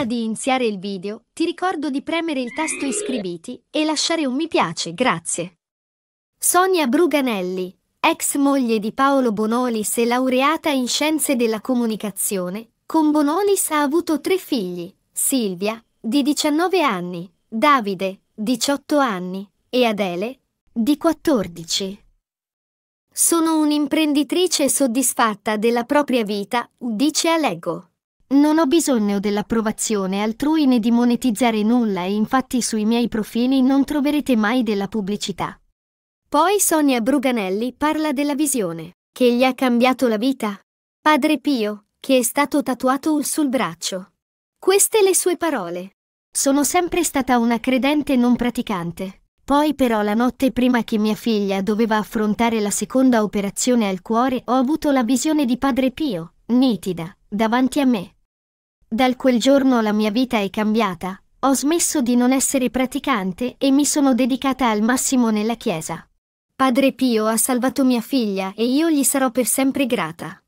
Prima di iniziare il video, ti ricordo di premere il tasto iscriviti e lasciare un mi piace, grazie. Sonia Bruganelli, ex moglie di Paolo Bonolis e laureata in Scienze della Comunicazione, con Bonolis ha avuto tre figli, Silvia, di 19 anni, Davide, 18 anni, e Adele, di 14. Sono un'imprenditrice soddisfatta della propria vita, dice Alego. Non ho bisogno dell'approvazione altrui né di monetizzare nulla e infatti sui miei profili non troverete mai della pubblicità. Poi Sonia Bruganelli parla della visione, che gli ha cambiato la vita. Padre Pio, che è stato tatuato sul braccio. Queste le sue parole. Sono sempre stata una credente non praticante. Poi però la notte prima che mia figlia doveva affrontare la seconda operazione al cuore ho avuto la visione di Padre Pio, nitida, davanti a me. Dal quel giorno la mia vita è cambiata. Ho smesso di non essere praticante e mi sono dedicata al massimo nella Chiesa. Padre Pio ha salvato mia figlia e io gli sarò per sempre grata.